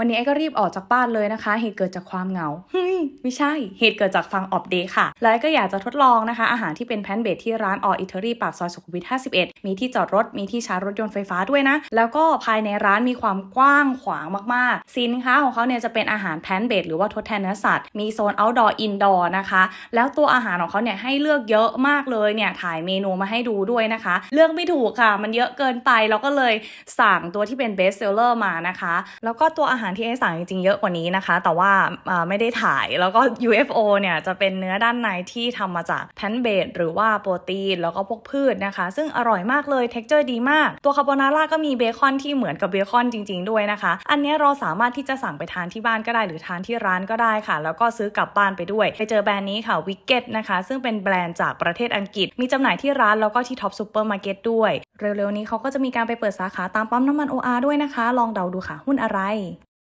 วันนี้ไอ้ก็รีบออกจากบ้านเลยนะคะ เหตุเกิดจากความเหงาเฮ้ยไม่ใช่ เหตุเกิดจากฟังออฟเดย์ค่ะและก็อยากจะทดลองนะคะอาหารที่เป็นแพนเบทที่ร้านอออิตาลีปากซอยสุขุมวิท 51 มีที่จอดรถ มีที่ชาร์จรถยนต์ไฟฟ้าด้วยนะ แล้วก็ภายในร้านมีความกว้างขวางมากๆสินค้าของเขาเนี่ยจะเป็นอาหารแพนเบทหรือว่าทดแทนเนื้อสัตว์มีโซนเอาท์ดอร์อินดอร์นะคะแล้วตัวอาหารของเขาเนี่ยให้เลือกเยอะมากเลยเนี่ยถ่ายเมนูมาให้ดูด้วยนะคะเลือกไม่ถูกค่ะมันเยอะเกินไปเราก็เลยสั่งตัวที่เป็นเบสเซลเลอร์มานะคะ แล้วก็ตัวอาหารารที่ให้สั่งจริงๆ เยอะกว่านี้นะคะ แต่ว่าไม่ได้ถ่าย แล้วก็ UFO เนี่ย จะเป็นเนื้อด้านในที่ทำมาจากแพนเบดหรือว่าโปรตีน แล้วก็พวกพืชนะคะ ซึ่งอร่อยมากเลย เท็กเจอร์ดีมาก ตัวคาโบนาร่าก็มีเบคอนที่เหมือนกับเบคอนจริงๆด้วยนะคะ อันนี้เราสามารถที่จะสั่งไปทานที่บ้านก็ได้ หรือทานที่ร้านก็ได้ค่ะ แล้วก็ซื้อกลับบ้านไปด้วย ไปเจอแบรนด์นี้ค่ะวิกเก็ตนะคะ ซึ่งเป็นแบรนด์จากประเทศอังกฤษ มีจำหน่ายที่ร้านแล้วก็ที่ท็อปซูเปอร์มาร์เก็ตด้วย เร็วๆนี้เขาก็จะมีการไปเปิดสาขาตามปั๊มน้ำมัน OR ด้วยนะคะ ลองเดาดูค่ะ หุ้นอะไร